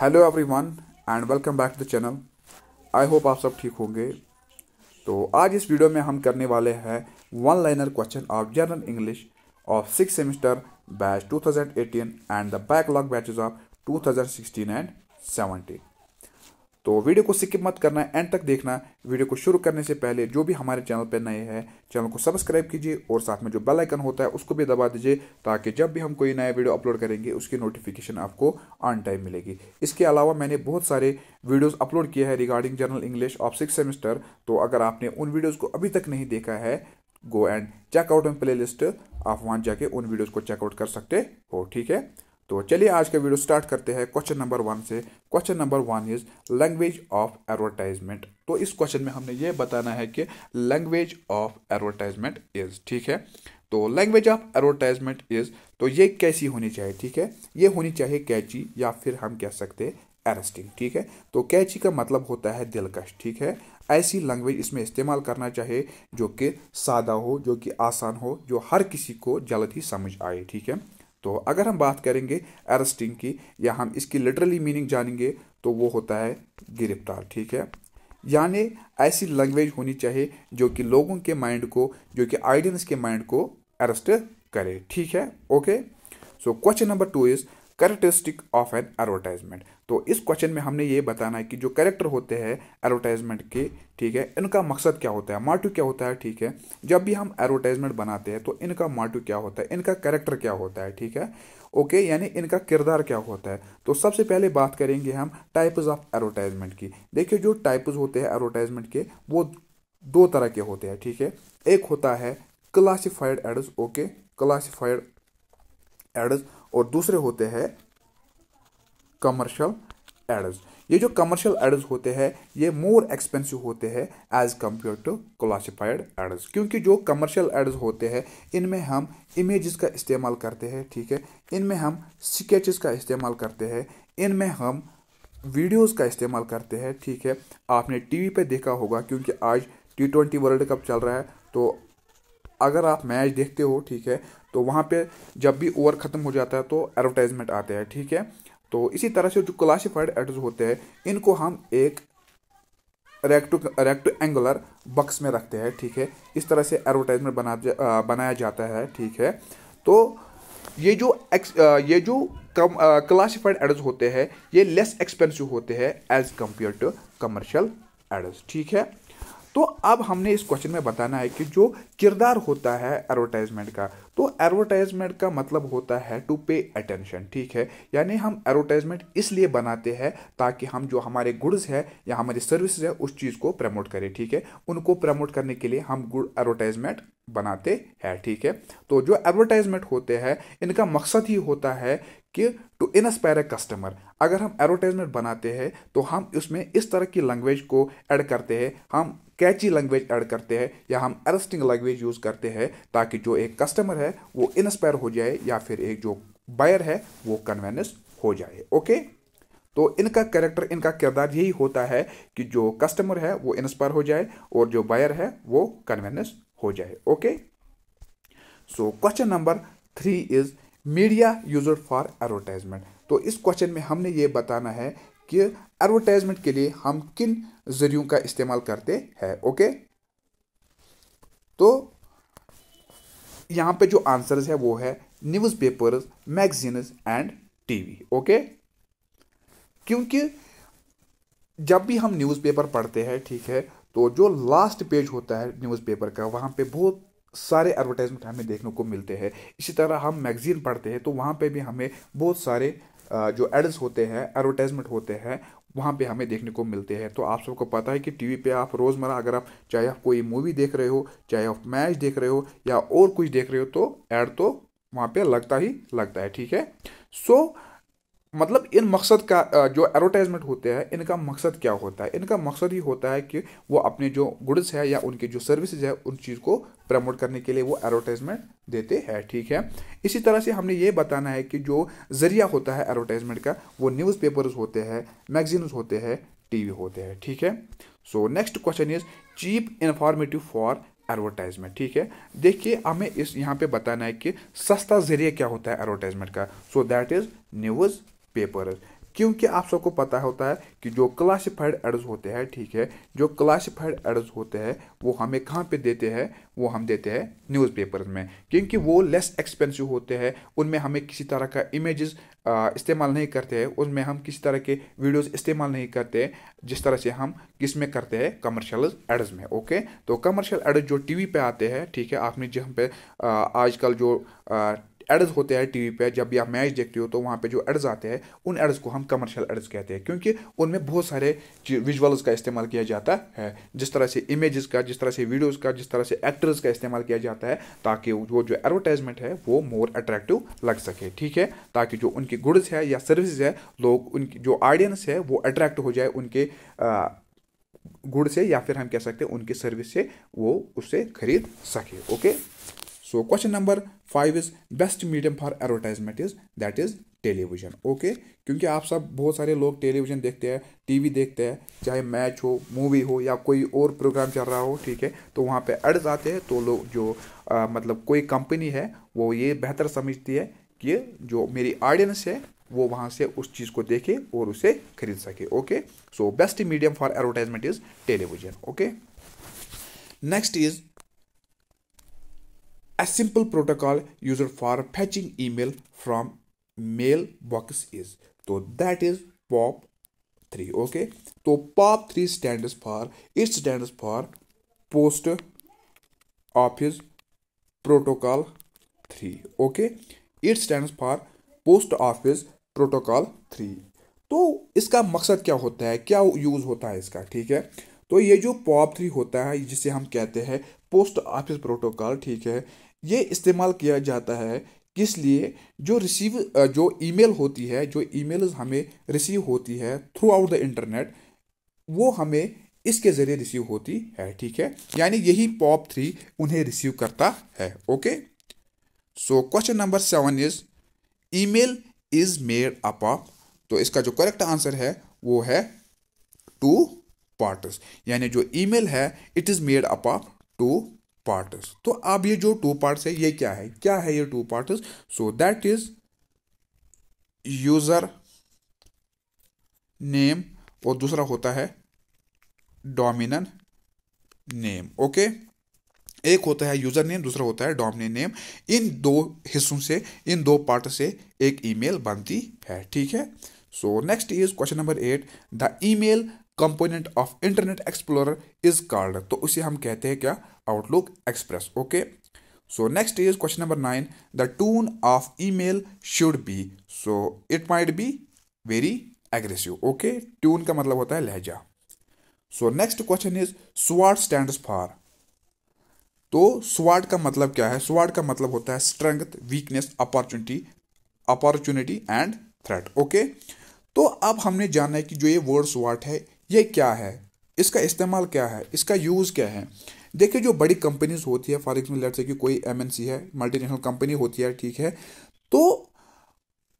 Hello everyone and welcome back to the channel I hope आप सब ठीक होंगे तो आज इस वीडियो में हम करने वाले हैं one liner question of general English of six semester batch 2018 and the backlog batches of 2016 and 17 तो वीडियो को स्किप मत करना एंड तक देखना वीडियो को शुरू करने से पहले जो भी हमारे चैनल पर नए हैं चैनल को सब्सक्राइब कीजिए और साथ में जो बेल आइकन होता है उसको भी दबा दीजिए ताकि जब भी हम कोई नया वीडियो अपलोड करेंगे उसकी नोटिफिकेशन आपको ऑन टाइम मिलेगी इसके अलावा मैंने बहुत सारे वीडियोस अपलोड किए हैं regarding general English of six semester तो अगर आपने उन वीडियोज़ को अभी तक नहीं देखा है go and check out and playlist आप वहाँ जाके उन वीडियोज़ को चेकआउट कर सकते हो ठीक है तो चलिए आज का वीडियो स्टार्ट करते हैं क्वेश्चन नंबर वन से question number one is language of advertisement तो इस क्वेश्चन में हमने ये बताना है कि लैंग्वेज ऑफ एडवर्टाइजमेंट इज ठीक है तो लैंग्वेज ऑफ एडवर्टाइजमेंट इज तो ये कैसी होनी चाहिए ठीक है ये होनी चाहिए कैची या फिर हम कह सकते हैं एरेस्टिंग ठीक है तो कैची का मतलब होता है दिलकश ठीक है ऐसी लैंग्वेज इसमें इस्तेमाल करना चाहिए जो कि सादा हो जो कि आसान हो जो हर किसी को जल्द ही समझ आए ठीक है तो अगर हम बात करेंगे अरेस्टिंग की या हम इसकी लिटरली मीनिंग जानेंगे तो वो होता है गिरफ्तार ठीक है यानी ऐसी लैंग्वेज होनी चाहिए जो कि लोगों के माइंड को जो कि ऑडियंस के माइंड को अरेस्ट करे ठीक है okay so question number two is characteristic of an advertisement तो इस क्वेश्चन में हमने ये बताना है कि जो करेक्टर होते हैं एडवर्टाइजमेंट के ठीक है इनका मकसद क्या होता है मार्टू क्या होता है ठीक है जब भी हम एडवर्टाइजमेंट बनाते हैं तो इनका मार्टू क्या होता है इनका करेक्टर क्या होता है ठीक है ओके यानी इनका किरदार क्या होता है तो सबसे पहले बात करेंगे हम टाइप्स ऑफ एडवर्टाइजमेंट की देखिए जो टाइप्स होते हैं एडवर्टाइजमेंट के वो दो तरह के होते हैं ठीक है एक होता है classified ads okay classified ads और दूसरे होते हैं कमर्शियल एड्स ये जो कमर्शियल एड्स होते हैं ये मोर एक्सपेंसिव होते हैं as compare to classified ads क्योंकि जो कमर्शियल एड्स होते हैं इनमें हम इमेजेस का इस्तेमाल करते हैं ठीक है इनमें हम स्केचेस का इस्तेमाल करते हैं इनमें हम वीडियोस का इस्तेमाल करते हैं ठीक है आपने टीवी पे देखा होगा क्योंकि आज टी ट्वेंटी वर्ल्ड कप चल रहा है तो अगर आप मैच देखते हो ठीक है तो वहाँ पे जब भी ओवर ख़त्म हो जाता है तो एडवर्टाइजमेंट आते हैं ठीक है तो इसी तरह से जो क्लासिफाइड एड्स होते हैं इनको हम एक रेक्टो रेक्टो एंगुलर बक्स में रखते हैं ठीक है इस तरह से एडवर्टाइजमेंट बना जा, बनाया जाता है ठीक है तो ये जो एक्स ये जो कम क्लासिफाइड एड्स होते हैं ये लेस एक्सपेंसिव होते हैं as compare to commercial ads ठीक है तो अब हमने इस क्वेश्चन में बताना है कि जो किरदार होता है एडवर्टाइजमेंट का तो एडवर्टाइजमेंट का मतलब होता है टू पे अटेंशन ठीक है यानी हम एडवर्टाइजमेंट इसलिए बनाते हैं ताकि हम जो हमारे गुड्स है या हमारी सर्विसेज है उस चीज़ को प्रमोट करें ठीक है उनको प्रमोट करने के लिए हम गुड एडवर्टाइजमेंट बनाते हैं ठीक है तो जो एडवर्टाइजमेंट होते हैं इनका मकसद ही होता है कि टू इंस्पायर अ कस्टमर अगर हम एडवर्टाइजमेंट बनाते हैं तो हम उसमें इस तरह की लैंग्वेज को ऐड करते हैं हम कैची लैंग्वेज ऐड करते हैं या हम अरेस्टिंग लैंग्वेज यूज़ करते हैं ताकि जो एक कस्टमर है वो इंस्पायर हो जाए या फिर एक जो बायर है वो कन्वेंस हो जाए ओके तो इनका कैरेक्टर इनका किरदार यही होता है कि जो कस्टमर है वो इंस्पायर हो जाए और जो बायर है वो कन्वेंस हो जाए okay so question number three is media use for advertisement तो इस क्वेश्चन में हमने ये बताना है कि एडवर्टाइजमेंट के लिए हम किन जरियों का इस्तेमाल करते हैं ओके तो यहाँ पे जो आंसर्स है वो है newspaper magazines and TV okay क्योंकि जब भी हम न्यूज़पेपर पढ़ते हैं ठीक है तो जो लास्ट पेज होता है न्यूज़पेपर का वहां पे बहुत सारे एडवर्टाइजमेंट हमें देखने को मिलते हैं इसी तरह हम मैगज़ीन पढ़ते हैं तो वहां पे भी हमें बहुत सारे जो एड्स होते हैं एडवर्टाइजमेंट होते हैं वहाँ पे हमें देखने को मिलते हैं तो आप सबको पता है कि टीवी पे आप रोज़मर्रा अगर आप चाहे आप कोई मूवी देख रहे हो चाहे आप मैच देख रहे हो या और कुछ देख रहे हो तो ऐड तो वहाँ पे लगता ही लगता है ठीक है सो so, मतलब इन मकसद का जो एडवर्टाइजमेंट होते हैं इनका मकसद क्या होता है इनका मकसद ही होता है कि वो अपने जो गुड्स है या उनके जो सर्विसेज है उन चीज़ को प्रमोट करने के लिए वो एडवर्टाइजमेंट देते हैं ठीक है इसी तरह से हमने ये बताना है कि जो जरिया होता है एडवर्टाइजमेंट का वो न्यूज़पेपर्स होते हैं मैगजीन्स होते हैं टीवी होते हैं ठीक है so next question is cheap informative for advertisement ठीक है देखिए हमें इस यहाँ पे बताना है कि सस्ता जरिया क्या होता है एडवर्टाइजमेंट का so that is newspapers क्योंकि आप सबको पता होता है कि जो क्लासिफाइड एड्स होते हैं ठीक है जो क्लासिफाइड एड्स होते हैं वो हमें कहाँ पे देते हैं वो हम देते हैं न्यूज़पेपर्स में क्योंकि वो लेस एक्सपेंसिव होते हैं उनमें हमें किसी तरह का इमेजेस इस्तेमाल नहीं करते हैं उनमें हम किसी तरह के वीडियोस इस्तेमाल नहीं करते जिस तरह से हम किस में करते हैं कमर्शियल एड्स में ओके तो कमर्शियल एड्स जो टीवी पे आते हैं ठीक है आपने जहाँ पे आजकल जो एड्स होते हैं टीवी पे जब भी आप मैच देखते हो तो वहाँ पे जो एड्स आते हैं उन एड्स को हम कमर्शियल एड्स कहते हैं क्योंकि उनमें बहुत सारे विजुअल्स का इस्तेमाल किया जाता है जिस तरह से इमेजेस का जिस तरह से वीडियोज़ का जिस तरह से एक्टर्स का इस्तेमाल किया जाता है ताकि वो जो एडवर्टाइजमेंट है वो मोर अट्रैक्टिव लग सके ठीक है ताकि जो उनकी गुड्स है या सर्विस है लोग उनकी जो ऑडियंस है वो अट्रैक्ट हो जाए उनके आ, गुड से या फिर हम कह सकते हैं उनकी सर्विस से वो उसे खरीद सके okay so question number five is best medium for advertisement is that is television okay क्योंकि आप सब बहुत सारे लोग टेलीविजन देखते हैं टीवी देखते हैं चाहे मैच हो मूवी हो या कोई और प्रोग्राम चल रहा हो ठीक है तो वहाँ पे एड्स आते हैं तो लोग जो आ, मतलब कोई कंपनी है वो ये बेहतर समझती है कि जो मेरी ऑडियंस है वो वहाँ से उस चीज़ को देखे और उसे खरीद सके okay so best medium for advertisement is television okay next is A simple protocol used for fetching email from mailbox is. So that is POP3. Okay. So POP3 stands for it stands for Post Office Protocol 3. Okay. It stands for Post Office Protocol 3. तो इसका मकसद क्या होता है क्या use होता है इसका ठीक है तो ये जो पॉप थ्री होता है जिसे हम कहते हैं पोस्ट ऑफिस प्रोटोकॉल ठीक है ये इस्तेमाल किया जाता है किस लिए जो रिसीव जो ईमेल होती है जो ईमेल हमें रिसीव होती है थ्रू आउट द इंटरनेट वो हमें इसके ज़रिए रिसीव होती है ठीक है यानी यही पॉप थ्री उन्हें रिसीव करता है okay so question number seven is email is made up of तो इसका जो करेक्ट आंसर है वो है टू पार्ट्स यानी जो ईमेल है it is made up of two parts तो अब ये जो टू पार्ट्स है ये क्या है क्या है ये two parts so that is user name और दूसरा होता है डोमिनन नेम ओके एक होता है यूजर नेम दूसरा होता है डोमिनन नेम इन दो हिस्सों से इन दो पार्ट से एक ईमेल बनती है ठीक है so next is question number eight the email component of internet explorer is called तो उसे हम कहते हैं क्या Outlook Express okay next is question number nine the tone of email should be so it might be very aggressive okay tone का मतलब होता है लहजा सो नेक्स्ट क्वेश्चन इज स्वाड स्टैंड फॉर तो स्वाट का मतलब क्या है स्वाट का मतलब होता है strength weakness opportunity opportunity and threat okay तो अब हमने जाना है कि जो ये वर्ड स्वाट है ये क्या है इसका इस्तेमाल क्या है इसका यूज़ क्या है देखिए जो बड़ी कंपनीज होती है फॉर एग्जाम्पल जैसे से कि कोई एम है मल्टीनेशनल कंपनी होती है ठीक है तो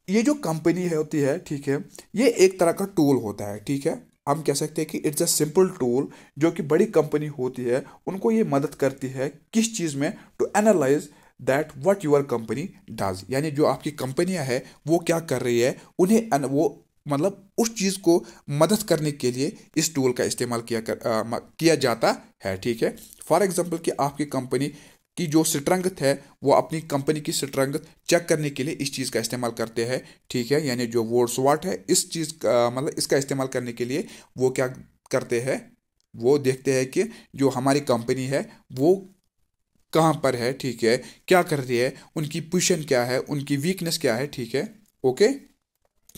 ये जो कंपनी है होती है ठीक है ये एक तरह का टूल होता है ठीक है हम कह सकते हैं कि इट्स अ सिंपल टूल जो कि बड़ी कंपनी होती है उनको ये मदद करती है किस चीज़ में to analyse that what your company does यानी जो आपकी कंपनियां है वो क्या कर रही है उन्हें वो मतलब उस चीज़ को मदद करने के लिए इस टूल का इस्तेमाल किया कर आ, किया जाता है ठीक है फॉर एग्जांपल कि आपकी कंपनी की जो स्ट्रेंथ है वो अपनी कंपनी की स्ट्रेंथ चेक करने के लिए इस चीज़ का इस्तेमाल करते हैं ठीक है यानी जो वोड स्वाट है इस चीज़ का मतलब इसका इस्तेमाल करने के लिए वो क्या करते हैं वो देखते हैं कि जो हमारी कंपनी है वो कहाँ पर है ठीक है क्या कर रही है उनकी पोजिशन क्या है उनकी वीकनेस क्या है ठीक है ओके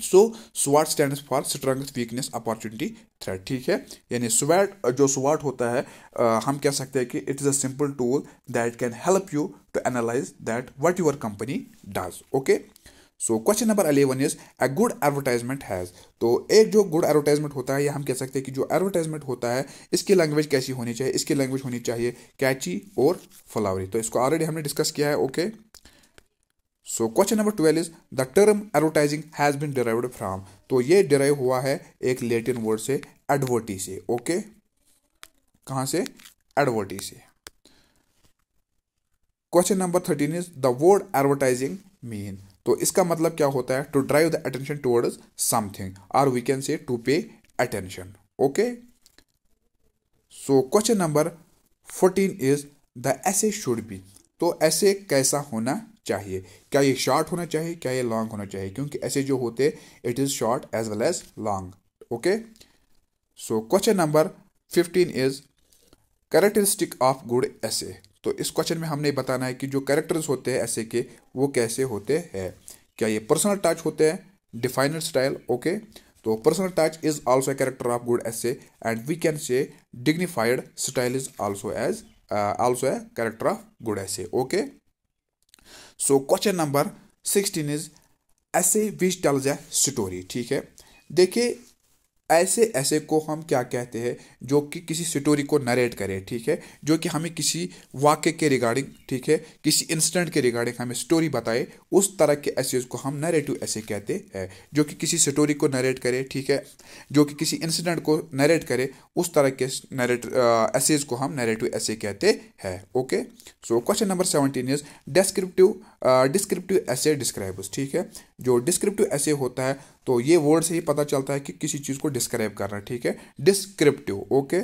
सो स्वाट stand for strength weakness opportunity threat ठीक है यानी स्वैट जो स्वाट होता है आ, हम कह सकते हैं कि it is a simple tool that can help you to analyse that what your company does okay so question number eleven is a good advertisement has तो एक जो गुड एडवर्टाइजमेंट होता है या हम कह सकते हैं कि जो एडवर्टाइजमेंट होता है इसकी लैंग्वेज कैसी होनी चाहिए इसकी लैंग्वेज होनी चाहिए कैची और फ्लावरी तो इसको ऑलरेडी हमने डिस्कस किया है okay okay? So question number twelve is the term advertising has been derived from तो ये डिराइव हुआ है एक लेटिन वर्ड से एडवर्टी से ओके okay? से एडवर्टी से question number thirteen is the word advertising mean तो इसका मतलब क्या होता है to drive the attention towards something or we can say to pay attention okay so question number fourteen is the essay should be तो essay कैसा होना चाहिए क्या ये शॉर्ट होना चाहिए क्या ये लॉन्ग होना चाहिए क्योंकि ऐसे जो होते it is short as well as long okay so question number fifteen is characteristic of good essay तो इस क्वेश्चन में हमने बताना है कि जो कैरेक्टर्स होते हैं ऐसे के वो कैसे होते हैं क्या ये पर्सनल टच होते हैं डिफाइनर स्टाइल ओके तो personal touch is also character of good essay and we can say dignified style is also as also a character of good essay okay so question number sixteen is essay which tales a story ठीक है देखिए ऐसे ऐसे को हम क्या कहते हैं जो कि किसी स्टोरी को नरेट करे ठीक है जो कि हमें किसी वाक्य के रिगार्डिंग ठीक है किसी इंसिडेंट के रिगार्डिंग हमें स्टोरी बताए उस तरह के ऐसे को हम नरेटिव ऐसे कहते हैं जो कि किसी स्टोरी को नरेट करे ठीक है जो कि किसी इंसिडेंट को नरेट करे उस तरह के नरेट एसेज को हम नरेटिव ऐसे कहते हैं okay so question number seventeen is descriptive descriptive essay describe ठीक है जो डिस्क्रिप्टिव ऐसे होता है तो ये वर्ड से ही पता चलता है कि किसी चीज़ को डिस्क्राइब करना ठीक है डिस्क्रिप्टिव ओके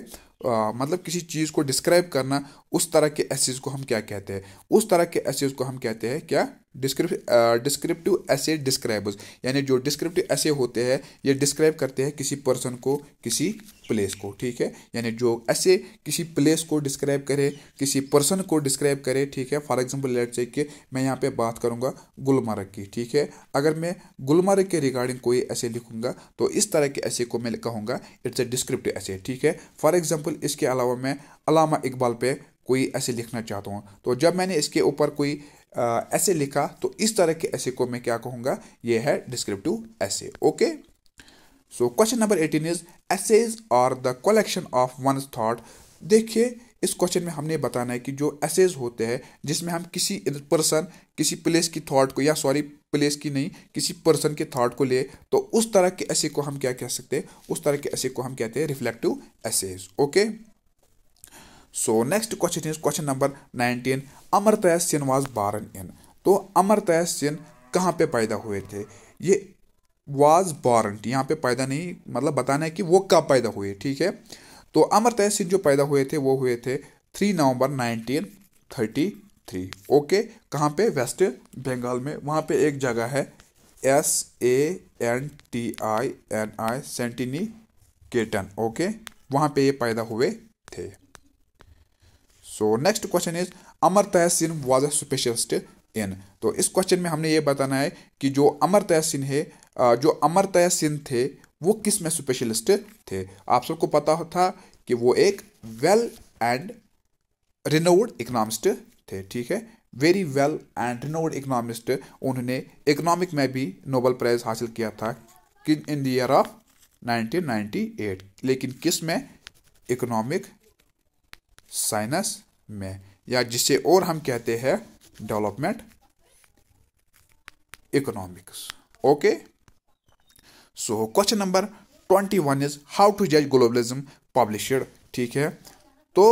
आ, मतलब किसी चीज़ को डिस्क्राइब करना उस तरह के एसेज को हम क्या कहते हैं उस तरह के एसेज को हम कहते हैं क्या डिस्क्रिप्टिव ऐसे डिस्क्राइबर्स यानी जो डिस्क्रिप्टिव ऐसे होते हैं ये डिस्क्राइब करते हैं किसी पर्सन को किसी प्लेस को ठीक है यानी जो ऐसे किसी प्लेस को डिस्क्राइब करे किसी पर्सन को डिस्क्राइब करे ठीक है फॉर एग्जांपल लेट से कि मैं यहाँ पे बात करूँगा गुलमर्ग की ठीक है अगर मैं गुलमर्ग के रिगार्डिंग कोई ऐसे लिखूँगा तो इस तरह के ऐसे को मैं कहूँगा इट्स ए डिस्क्रिप्टिव ऐसे ठीक है फॉर एग्जाम्पल इसके अलावा मैं अलामा इकबाल पे कोई ऐसे लिखना चाहता हूँ तो जब मैंने इसके ऊपर कोई ऐसे लिखा तो इस तरह के ऐसे को मैं क्या कहूँगा ये है descriptive essay okay so question number eighteen is essays are the collection of one thought देखिए इस क्वेश्चन में हमने बताना है कि जो एसेज होते हैं जिसमें हम किसी पर्सन किसी प्लेस की थॉट को या सॉरी प्लेस की नहीं किसी पर्सन के थॉट को ले तो उस तरह के ऐसे को हम क्या कह सकते हैं उस तरह के ऐसे को हम कहते हैं reflective essays okay okay? So next question is question number nineteen Amartya Singh was born in तो अमरतया सिंह कहाँ पे पैदा हुए थे ये वाज बॉर्न यहाँ पे पैदा नहीं मतलब बताना है कि वो कब पैदा हुए ठीक है तो अमरतया सिंह जो पैदा हुए थे वो हुए थे three November nineteen thirty three okay कहाँ पे वेस्ट बंगाल में वहाँ पे एक जगह है S A N T I N I Santiniketan okay वहाँ पे ये पैदा हुए थे so next question is Amar Singh was a specialist in तो इस क्वेश्चन में हमने ये बताना है कि जो अमर सिंह है जो अमर सिंह थे वो किस में स्पेशलिस्ट थे आप सबको पता था कि वो एक वेल एंड रिनोड इकोनॉमिस्ट थे ठीक है very well and renowned economist उन्होंने इकोनॉमिक में भी नोबल प्राइज हासिल किया था कि इन द ईयर ऑफ 1998 लेकिन किस में इकोनॉमिक साइनस में या जिसे और हम कहते हैं development economics okay so question number twenty one is how to जज ग्लोबलिज्म पब्लिशड ठीक है तो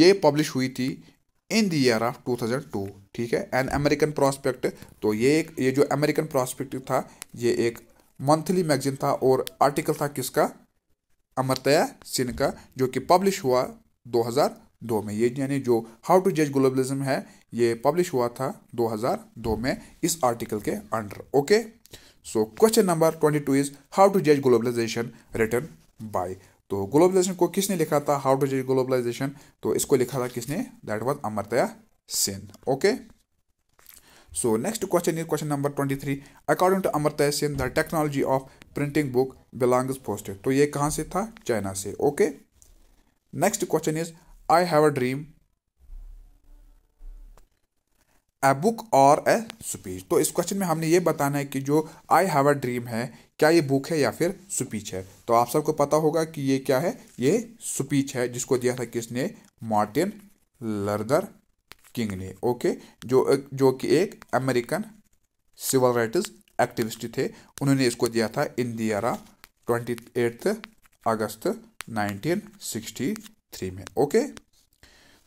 ये पब्लिश हुई थी इन द ईयर ऑफ 2002 ठीक है एन अमेरिकन प्रॉस्पेक्ट तो ये एक ये जो अमेरिकन प्रॉस्पेक्ट था ये एक मंथली मैगजीन था और आर्टिकल था किसका अमरतया सिंह का जो कि पब्लिश हुआ हजार दो में ये यानी जो हाउ टू जज ग्लोबलिज्म है ये पब्लिश हुआ था 2002 में इस आर्टिकल के under okay so question number 22 two is how to जज ग्लोबलाइजेशन रिटर्न बाय तो ग्लोबलाइजेशन को किसने लिखा था हाउ टू जज ग्लोबलाइजेशन तो इसको लिखा था किसने that was Amartya Sen okay so next question is question number 23. According to Amartya Sen the technology of printing book belongs posted तो ये कहाँ से था चाइना से okay next question is I have a dream a book और अ स्पीच तो इस question में हमने ये बताना है कि जो आई हैव अ ड्रीम है क्या ये बुक है या फिर स्पीच है तो आप सबको पता होगा कि ये क्या है ये स्पीच है जिसको दिया था किसने मार्टिन लर्दर किंग ने ओके जो जो कि एक अमेरिकन सिविल राइट्स एक्टिविस्ट थे उन्होंने इसको दिया था in twenty eighth August nineteen sixty three में okay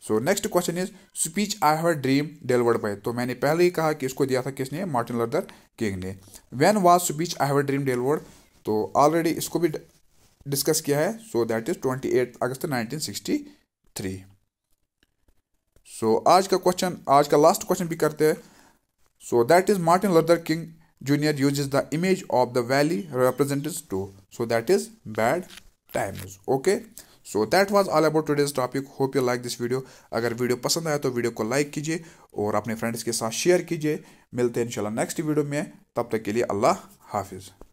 so next question is speech I have dream delivered by तो मैंने पहले ही कहा कि इसको दिया था किसने मार्टिन लर्दर किंग ने when was speech I have dream delivered तो ऑलरेडी इसको भी डिस्कस किया है so that is twenty eight August nineteen sixty three so आज का क्वेश्चन आज का लास्ट क्वेश्चन भी करते हैं so that is Martin Luther King junior use the image of the valley valley to so that is bad bad times okay so that was all about today's topic hope you like this video अगर video पसंद आया तो video को like कीजिए और अपने friends के साथ शेयर कीजिए मिलते हैं इंशाल्लाह नेक्स्ट वीडियो में तब तक के लिए अल्लाह हाफिज़